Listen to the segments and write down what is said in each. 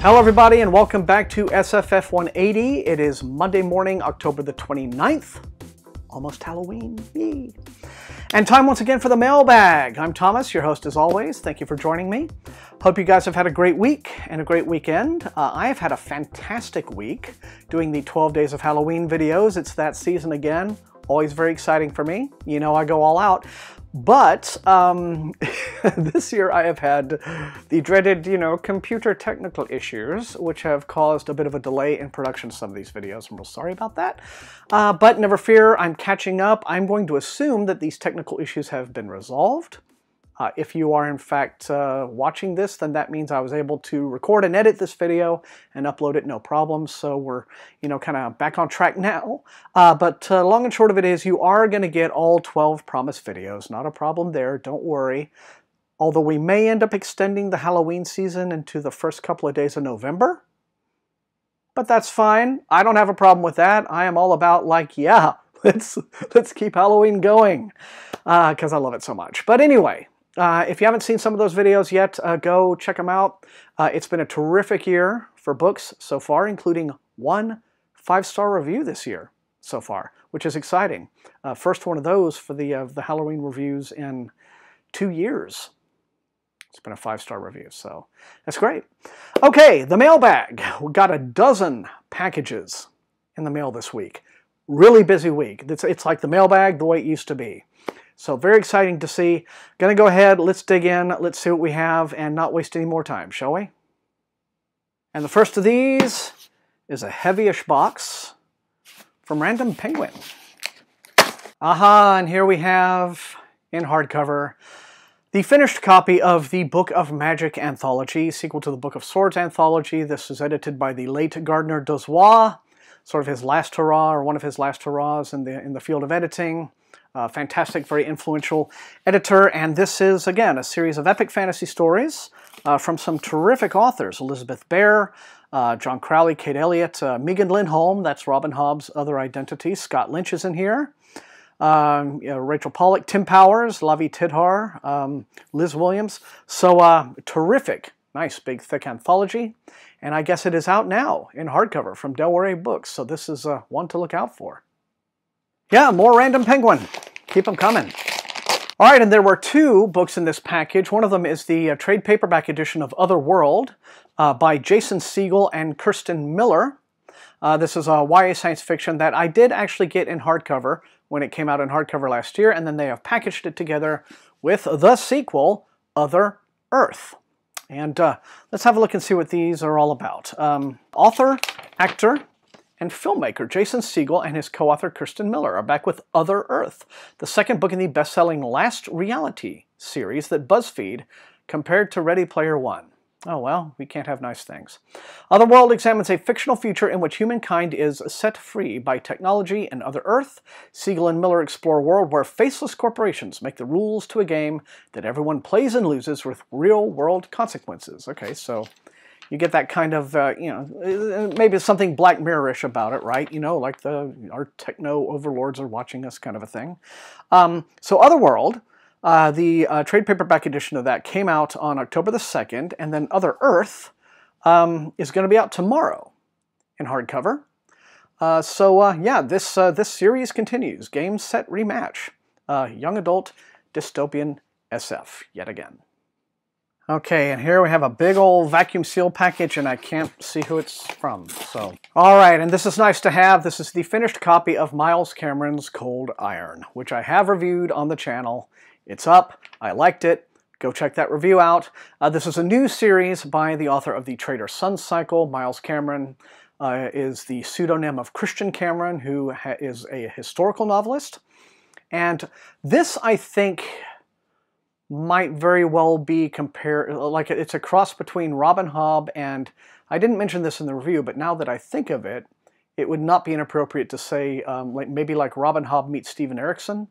Hello everybody and welcome back to SFF 180. It is Monday morning, October the 29th. Almost Halloween, yay. And time once again for the mailbag. I'm Thomas, your host as always. Thank you for joining me. Hope you guys have had a great week and a great weekend. Uh, I have had a fantastic week doing the 12 Days of Halloween videos. It's that season again. Always very exciting for me. You know I go all out. But um, this year I have had the dreaded, you know, computer technical issues, which have caused a bit of a delay in production of some of these videos. I'm real sorry about that. Uh, but never fear, I'm catching up. I'm going to assume that these technical issues have been resolved. Uh, if you are in fact uh, watching this, then that means I was able to record and edit this video and upload it no problem. So we're, you know, kind of back on track now. Uh, but uh, long and short of it is you are going to get all 12 promised videos. Not a problem there. Don't worry. Although we may end up extending the Halloween season into the first couple of days of November. But that's fine. I don't have a problem with that. I am all about like, yeah, let's, let's keep Halloween going because uh, I love it so much. But anyway, uh, if you haven't seen some of those videos yet, uh, go check them out. Uh, it's been a terrific year for books so far, including one five-star review this year so far, which is exciting. Uh, first one of those for the, uh, the Halloween reviews in two years. It's been a five-star review, so that's great. Okay, the mailbag. We got a dozen packages in the mail this week. Really busy week. It's, it's like the mailbag the way it used to be. So very exciting to see. Gonna go ahead, let's dig in, let's see what we have and not waste any more time, shall we? And the first of these is a heavyish box from Random Penguin. Aha, and here we have, in hardcover, the finished copy of the Book of Magic Anthology, sequel to the Book of Swords Anthology. This is edited by the late Gardner Dozois, sort of his last hurrah, or one of his last hurrahs in the, in the field of editing uh, fantastic, very influential editor. And this is, again, a series of epic fantasy stories uh, from some terrific authors. Elizabeth Baer, uh, John Crowley, Kate Elliott, uh, Megan Lindholm, that's Robin Hobb's other identity. Scott Lynch is in here. Um, you know, Rachel Pollack, Tim Powers, Lavi Tidhar, um, Liz Williams. So uh, terrific, nice, big, thick anthology. And I guess it is out now in hardcover from Delaware Books. So this is uh, one to look out for. Yeah, more random penguin. Keep them coming. All right, and there were two books in this package. One of them is the uh, trade paperback edition of Otherworld uh, by Jason Siegel and Kirsten Miller. Uh, this is a YA science fiction that I did actually get in hardcover when it came out in hardcover last year, and then they have packaged it together with the sequel, Other Earth. And uh, let's have a look and see what these are all about. Um, author, actor, and filmmaker Jason Siegel and his co-author Kirsten Miller are back with Other Earth, the second book in the best-selling Last Reality series that BuzzFeed compared to Ready Player One. Oh well, we can't have nice things. Otherworld examines a fictional future in which humankind is set free by technology and other Earth. Siegel and Miller explore a world where faceless corporations make the rules to a game that everyone plays and loses with real-world consequences. Okay, so you get that kind of, uh, you know, uh, uh, maybe something Black Mirror-ish about it, right? You know, like the our techno overlords are watching us kind of a thing. Um, so Otherworld, uh, the uh, trade paperback edition of that came out on October the 2nd, and then Other Earth um, is going to be out tomorrow in hardcover. Uh, so uh, yeah, this, this series continues. Game, set, rematch. young adult dystopian SF yet again. Okay, and here we have a big old vacuum seal package and I can't see who it's from, so. All right, and this is nice to have. This is the finished copy of Miles Cameron's Cold Iron, which I have reviewed on the channel. It's up, I liked it, go check that review out. Uh, this is a new series by the author of The Trader Sun Cycle, Miles Cameron. Uh, is the pseudonym of Christian Cameron, who is a historical novelist. And this, I think, might very well be compared, like it's a cross between Robin Hobb and, I didn't mention this in the review, but now that I think of it, it would not be inappropriate to say um, like maybe like Robin Hobb meets Steven Erickson,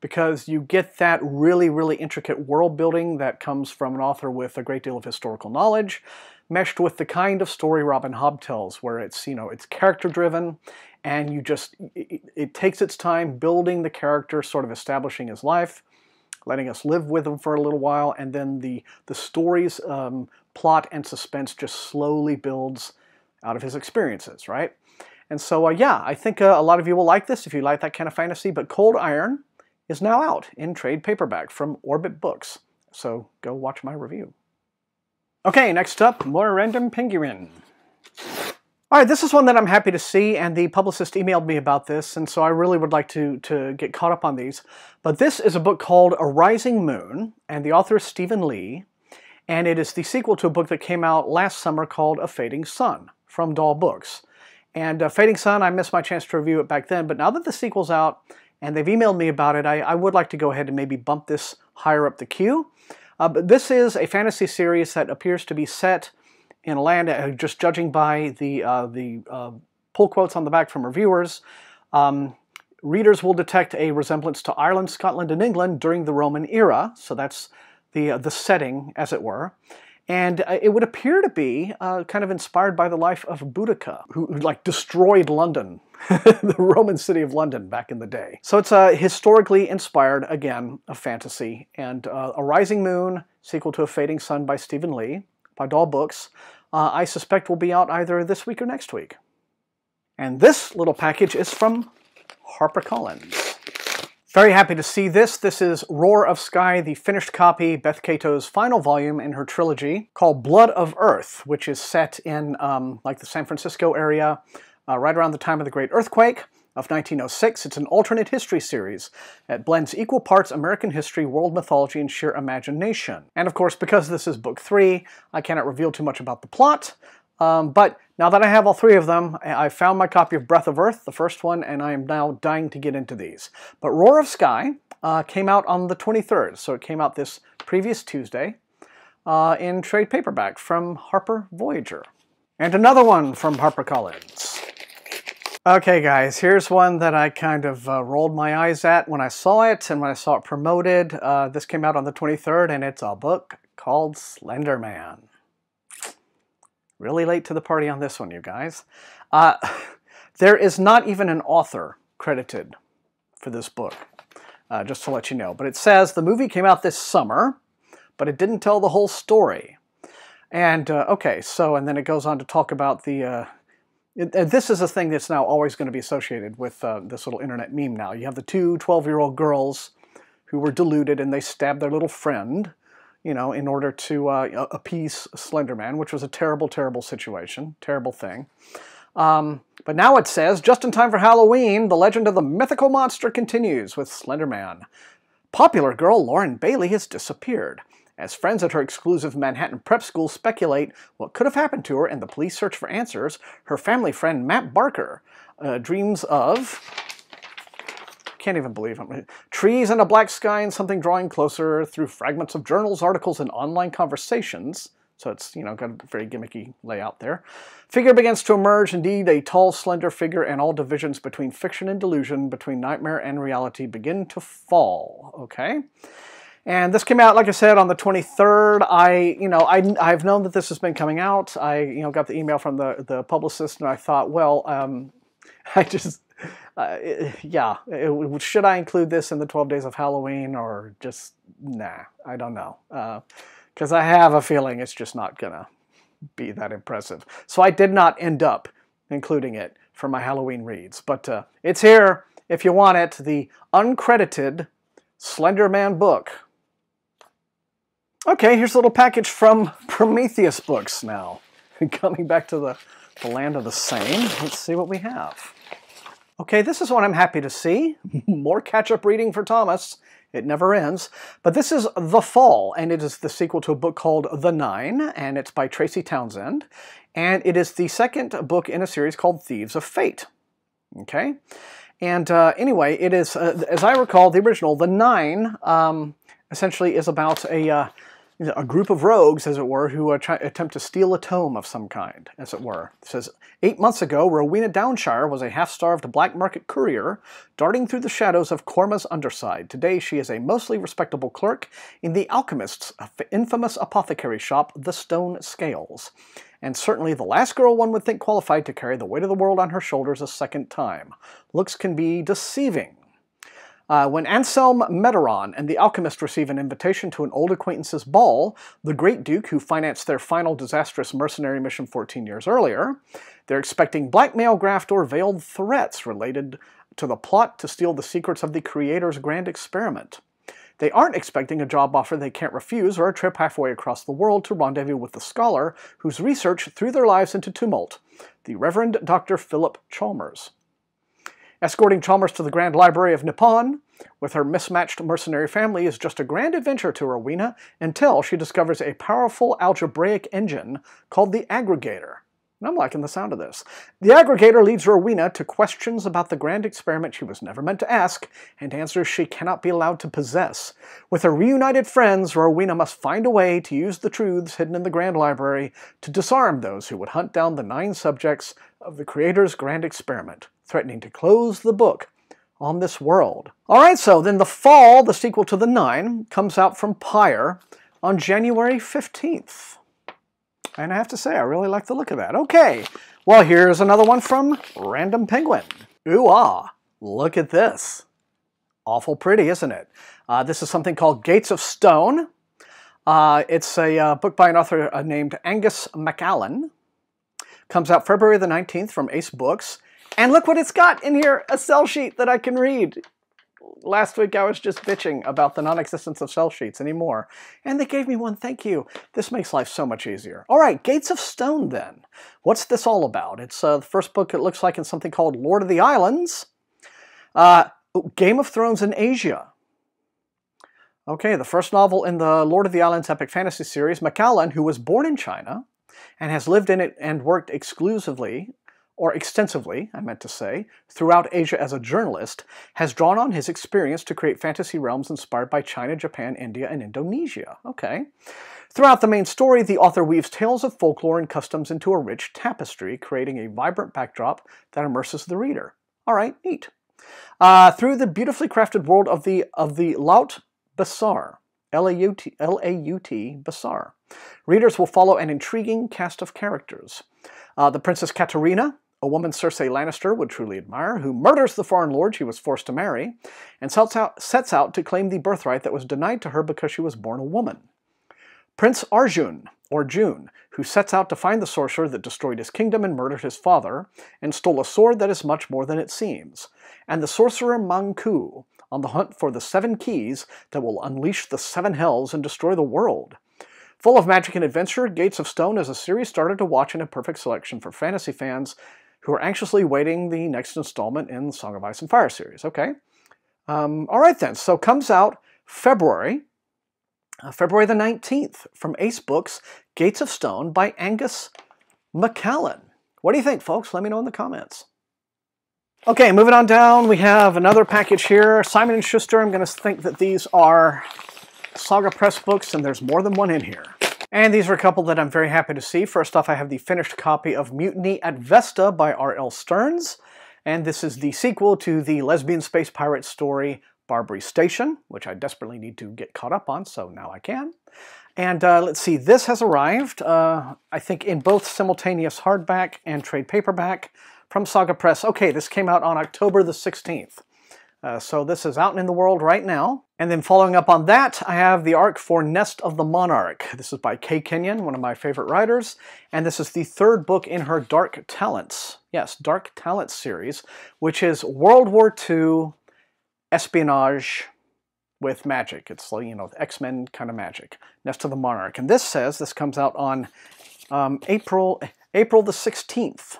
because you get that really, really intricate world building that comes from an author with a great deal of historical knowledge, meshed with the kind of story Robin Hobb tells, where it's, you know, it's character driven, and you just, it, it takes its time building the character, sort of establishing his life, letting us live with them for a little while, and then the, the story's um, plot and suspense just slowly builds out of his experiences, right? And so, uh, yeah, I think uh, a lot of you will like this if you like that kind of fantasy, but Cold Iron is now out in trade paperback from Orbit Books, so go watch my review. Okay, next up, random Penguin. All right, this is one that I'm happy to see, and the publicist emailed me about this, and so I really would like to, to get caught up on these. But this is a book called A Rising Moon, and the author is Stephen Lee, and it is the sequel to a book that came out last summer called A Fading Sun from Doll Books. And uh, Fading Sun, I missed my chance to review it back then, but now that the sequel's out and they've emailed me about it, I, I would like to go ahead and maybe bump this higher up the queue. Uh, but this is a fantasy series that appears to be set in a land, uh, just judging by the, uh, the uh, pull quotes on the back from reviewers, um, readers will detect a resemblance to Ireland, Scotland, and England during the Roman era, so that's the, uh, the setting, as it were. And it would appear to be uh, kind of inspired by the life of Boudica, who, who like destroyed London, the Roman city of London back in the day. So it's a historically inspired, again, a fantasy. And uh, A Rising Moon, sequel to A Fading Sun by Stephen Lee, by Doll Books, uh, I suspect will be out either this week or next week. And this little package is from HarperCollins. Very happy to see this. This is Roar of Sky, the finished copy, Beth Cato's final volume in her trilogy called Blood of Earth, which is set in um, like the San Francisco area uh, right around the time of the Great Earthquake of 1906, it's an alternate history series. It blends equal parts American history, world mythology, and sheer imagination. And of course, because this is book three, I cannot reveal too much about the plot, um, but now that I have all three of them, I found my copy of Breath of Earth, the first one, and I am now dying to get into these. But Roar of Sky uh, came out on the 23rd, so it came out this previous Tuesday uh, in trade paperback from Harper Voyager. And another one from HarperCollins. Okay guys, here's one that I kind of uh, rolled my eyes at when I saw it and when I saw it promoted. Uh, this came out on the 23rd and it's a book called Slender Man. Really late to the party on this one, you guys. Uh, there is not even an author credited for this book, uh, just to let you know. But it says the movie came out this summer, but it didn't tell the whole story. And uh, okay, so, and then it goes on to talk about the uh, this is a thing that's now always going to be associated with uh, this little internet meme now. You have the two 12-year-old girls who were deluded and they stabbed their little friend, you know, in order to uh, appease Slenderman, which was a terrible, terrible situation, terrible thing. Um, but now it says, just in time for Halloween, the legend of the mythical monster continues with Slenderman. Popular girl Lauren Bailey has disappeared as friends at her exclusive Manhattan prep school speculate what could have happened to her and the police search for answers, her family friend Matt Barker uh, dreams of can't even believe him. Trees and a black sky and something drawing closer through fragments of journals, articles, and online conversations. So it's, you know, got a very gimmicky layout there. Figure begins to emerge, indeed, a tall, slender figure, and all divisions between fiction and delusion, between nightmare and reality begin to fall. Okay? And this came out, like I said, on the 23rd. I, you know, I, I've known that this has been coming out. I, you know, got the email from the, the publicist and I thought, well, um, I just, uh, it, yeah, it, should I include this in the 12 Days of Halloween or just, nah, I don't know. Because uh, I have a feeling it's just not going to be that impressive. So I did not end up including it for my Halloween reads. But uh, it's here if you want it, the uncredited Slenderman book Okay, here's a little package from Prometheus Books now. Coming back to the, the land of the same, let's see what we have. Okay, this is one I'm happy to see. More catch-up reading for Thomas. It never ends. But this is The Fall, and it is the sequel to a book called The Nine, and it's by Tracy Townsend. And it is the second book in a series called Thieves of Fate. Okay? And uh, anyway, it is, uh, as I recall, the original, The Nine, um, essentially is about a, uh, a group of rogues, as it were, who try, attempt to steal a tome of some kind, as it were. It says, Eight months ago, Rowena Downshire was a half-starved black market courier darting through the shadows of Corma's underside. Today, she is a mostly respectable clerk in the alchemist's infamous apothecary shop, The Stone Scales. And certainly the last girl one would think qualified to carry the weight of the world on her shoulders a second time. Looks can be deceiving uh, when Anselm Meteron and the alchemist receive an invitation to an old acquaintance's ball, the great duke who financed their final disastrous mercenary mission 14 years earlier, they're expecting blackmail, graft, or veiled threats related to the plot to steal the secrets of the creator's grand experiment. They aren't expecting a job offer they can't refuse or a trip halfway across the world to rendezvous with the scholar whose research threw their lives into tumult, the Reverend Dr. Philip Chalmers. Escorting Chalmers to the Grand Library of Nippon with her mismatched mercenary family is just a grand adventure to Rowena until she discovers a powerful algebraic engine called the Aggregator. And I'm liking the sound of this. The aggregator leads Rowena to questions about the grand experiment she was never meant to ask, and answers she cannot be allowed to possess. With her reunited friends, Rowena must find a way to use the truths hidden in the Grand Library to disarm those who would hunt down the nine subjects of the creator's grand experiment threatening to close the book on this world. All right, so then The Fall, the sequel to The Nine, comes out from Pyre on January 15th. And I have to say, I really like the look of that. Okay, well, here's another one from Random Penguin. Ooh ah, look at this. Awful pretty, isn't it? Uh, this is something called Gates of Stone. Uh, it's a uh, book by an author uh, named Angus McAllen. Comes out February the 19th from Ace Books. And look what it's got in here, a cell sheet that I can read. Last week I was just bitching about the non-existence of cell sheets anymore. And they gave me one, thank you. This makes life so much easier. All right, Gates of Stone then. What's this all about? It's uh, the first book, it looks like, in something called Lord of the Islands. Uh, Game of Thrones in Asia. Okay, the first novel in the Lord of the Islands epic fantasy series, Macallan, who was born in China, and has lived in it and worked exclusively or extensively, I meant to say, throughout Asia as a journalist, has drawn on his experience to create fantasy realms inspired by China, Japan, India, and Indonesia. Okay. Throughout the main story, the author weaves tales of folklore and customs into a rich tapestry, creating a vibrant backdrop that immerses the reader. All right, neat. Uh, through the beautifully crafted world of the of the Laut Bazaar, L-A-U-T, L-A-U-T Bazaar, readers will follow an intriguing cast of characters. Uh, the Princess Katerina, a woman Cersei Lannister would truly admire, who murders the foreign lord she was forced to marry, and sets out, sets out to claim the birthright that was denied to her because she was born a woman. Prince Arjun, or June, who sets out to find the sorcerer that destroyed his kingdom and murdered his father, and stole a sword that is much more than it seems, and the sorcerer Manku, on the hunt for the seven keys that will unleash the seven hells and destroy the world. Full of magic and adventure, Gates of Stone is a series started to watch in a perfect selection for fantasy fans, who are anxiously waiting the next installment in the Song of Ice and Fire series. Okay. Um, all right then, so comes out February, uh, February the 19th from Ace Books, Gates of Stone by Angus McCallan. What do you think, folks? Let me know in the comments. Okay, moving on down, we have another package here, Simon & Schuster. I'm going to think that these are Saga Press books, and there's more than one in here. And these are a couple that I'm very happy to see. First off, I have the finished copy of Mutiny at Vesta by R.L. Stearns, and this is the sequel to the lesbian space pirate story Barbary Station, which I desperately need to get caught up on, so now I can. And uh, let's see, this has arrived, uh, I think in both simultaneous hardback and trade paperback from Saga Press. Okay, this came out on October the 16th. Uh, so this is out in the world right now. And then following up on that, I have the arc for Nest of the Monarch. This is by Kay Kenyon, one of my favorite writers, and this is the third book in her Dark Talents, yes, Dark Talents series, which is World War II espionage with magic. It's, like you know, X-Men kind of magic, Nest of the Monarch. And this says, this comes out on um, April, April the 16th.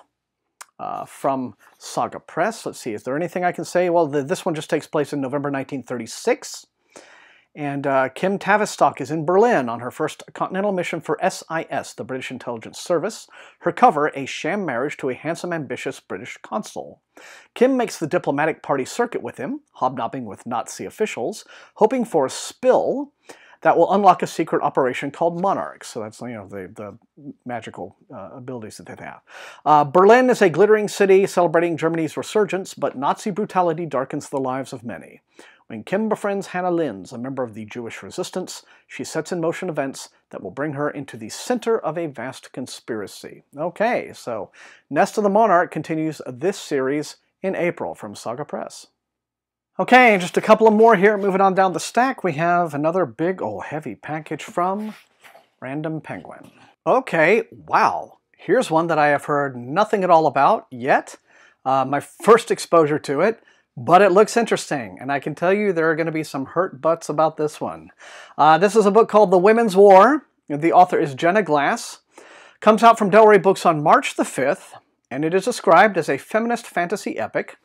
Uh, from Saga Press. Let's see, is there anything I can say? Well, the, this one just takes place in November 1936. And uh, Kim Tavistock is in Berlin on her first continental mission for SIS, the British Intelligence Service. Her cover, a sham marriage to a handsome, ambitious British consul. Kim makes the diplomatic party circuit with him, hobnobbing with Nazi officials, hoping for a spill that will unlock a secret operation called Monarchs. So that's you know the, the magical uh, abilities that they have. Uh, Berlin is a glittering city celebrating Germany's resurgence, but Nazi brutality darkens the lives of many. When Kim befriends Hannah Linz, a member of the Jewish resistance, she sets in motion events that will bring her into the center of a vast conspiracy. Okay, so Nest of the Monarch continues this series in April from Saga Press. Okay, just a couple of more here. Moving on down the stack, we have another big old heavy package from Random Penguin. Okay, wow. Here's one that I have heard nothing at all about yet. Uh, my first exposure to it, but it looks interesting, and I can tell you there are going to be some hurt butts about this one. Uh, this is a book called The Women's War. The author is Jenna Glass. Comes out from Delray Books on March the 5th and it is described as a feminist fantasy epic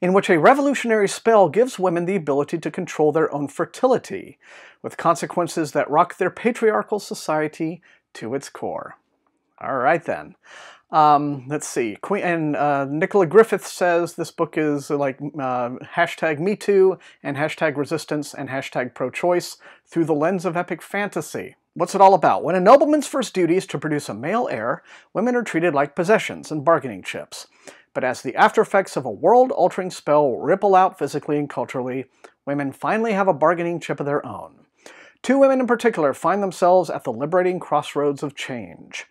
in which a revolutionary spell gives women the ability to control their own fertility, with consequences that rock their patriarchal society to its core. All right then. Um, let's see. Queen and uh, Nicola Griffith says this book is uh, like uh, hashtag Me Too and hashtag Resistance and hashtag Pro Choice through the lens of epic fantasy. What's it all about? When a nobleman's first duty is to produce a male heir, women are treated like possessions and bargaining chips. But as the aftereffects of a world-altering spell ripple out physically and culturally, women finally have a bargaining chip of their own. Two women in particular find themselves at the liberating crossroads of change.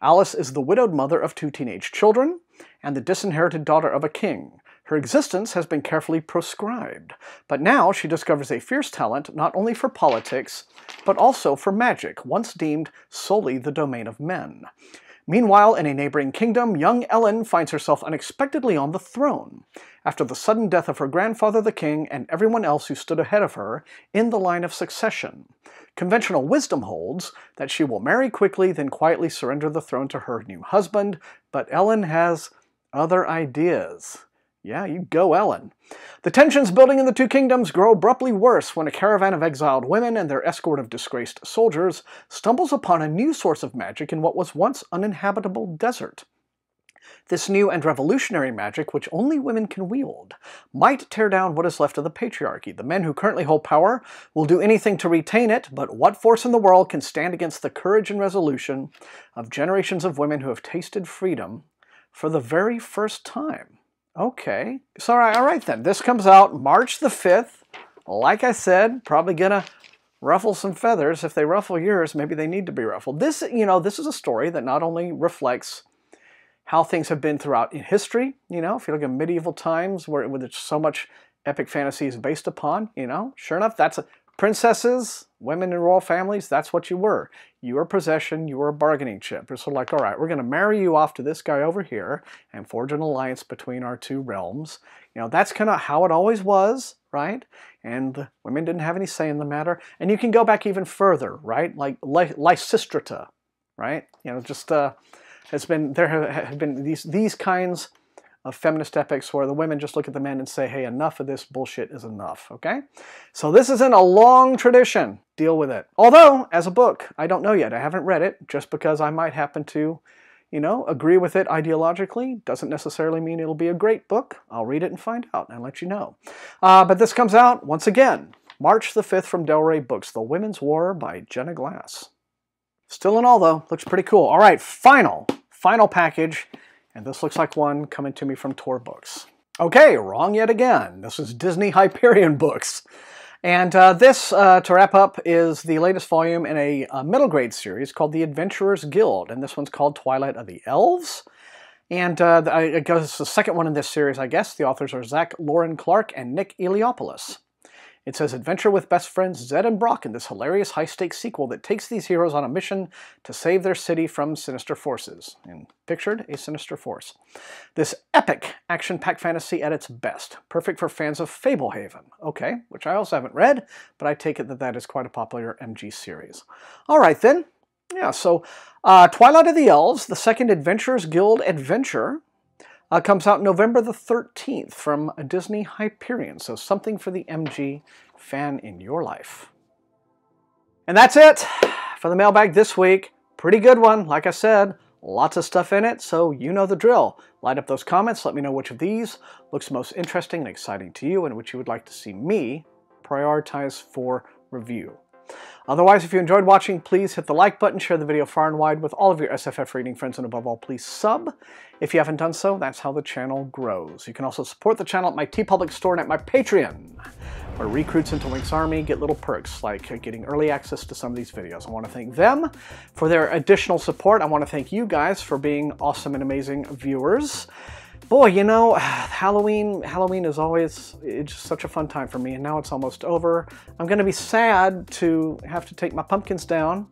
Alice is the widowed mother of two teenage children, and the disinherited daughter of a king, her existence has been carefully proscribed, but now she discovers a fierce talent not only for politics, but also for magic, once deemed solely the domain of men. Meanwhile, in a neighboring kingdom, young Ellen finds herself unexpectedly on the throne, after the sudden death of her grandfather the king and everyone else who stood ahead of her in the line of succession. Conventional wisdom holds that she will marry quickly, then quietly surrender the throne to her new husband, but Ellen has other ideas. Yeah, you go, Ellen. The tensions building in the two kingdoms grow abruptly worse when a caravan of exiled women and their escort of disgraced soldiers stumbles upon a new source of magic in what was once uninhabitable desert. This new and revolutionary magic, which only women can wield, might tear down what is left of the patriarchy. The men who currently hold power will do anything to retain it, but what force in the world can stand against the courage and resolution of generations of women who have tasted freedom for the very first time? Okay. so all right. All right then. This comes out March the 5th. Like I said, probably going to ruffle some feathers. If they ruffle yours, maybe they need to be ruffled. This, you know, this is a story that not only reflects how things have been throughout in history, you know, if you look at medieval times where, where there's so much epic fantasy is based upon, you know, sure enough, that's a, Princesses, women in royal families, that's what you were. You were a possession, you were a bargaining chip. It's sort of like, all right, we're going to marry you off to this guy over here and forge an alliance between our two realms. You know, that's kind of how it always was, right? And women didn't have any say in the matter. And you can go back even further, right? Like Lysistrata, right? You know, just uh, has been, there have, have been these, these kinds of feminist epics where the women just look at the men and say, hey, enough of this bullshit is enough, okay? So this isn't a long tradition. Deal with it. Although, as a book, I don't know yet. I haven't read it just because I might happen to, you know, agree with it ideologically. Doesn't necessarily mean it'll be a great book. I'll read it and find out and let you know. Uh, but this comes out, once again, March the 5th from Del Rey Books, The Women's War by Jenna Glass. Still in all, though, looks pretty cool. All right, final, final package. And this looks like one coming to me from Tor Books. Okay, wrong yet again. This is Disney Hyperion Books. And uh, this, uh, to wrap up, is the latest volume in a, a middle grade series called The Adventurer's Guild. And this one's called Twilight of the Elves. And uh, goes the second one in this series, I guess. The authors are Zach Lauren Clark and Nick Eliopoulos. It says adventure with best friends Zed and Brock in this hilarious high-stakes sequel that takes these heroes on a mission to save their city from sinister forces. And pictured a sinister force. This epic action-packed fantasy at its best, perfect for fans of Fablehaven. Okay, which I also haven't read, but I take it that that is quite a popular MG series. All right then. Yeah, so uh, Twilight of the Elves, the second Adventurers Guild adventure uh, comes out November the 13th from Disney Hyperion, so something for the MG fan in your life. And that's it for the mailbag this week. Pretty good one, like I said. Lots of stuff in it, so you know the drill. Light up those comments, let me know which of these looks most interesting and exciting to you and which you would like to see me prioritize for review. Otherwise, if you enjoyed watching, please hit the like button, share the video far and wide with all of your SFF reading friends, and above all, please sub. If you haven't done so, that's how the channel grows. You can also support the channel at my TeePublic store and at my Patreon, where recruits into Link's Army get little perks, like getting early access to some of these videos. I want to thank them for their additional support. I want to thank you guys for being awesome and amazing viewers boy, you know, Halloween, Halloween is always it's just such a fun time for me, and now it's almost over. I'm going to be sad to have to take my pumpkins down.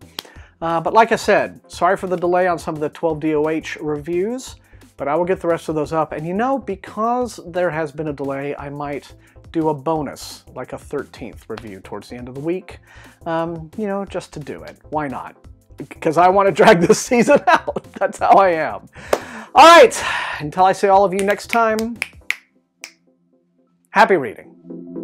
Uh, but like I said, sorry for the delay on some of the 12DOH reviews, but I will get the rest of those up. And you know, because there has been a delay, I might do a bonus, like a 13th review towards the end of the week, um, you know, just to do it. Why not? Because I want to drag this season out. That's how I am. All right, until I see all of you next time, happy reading.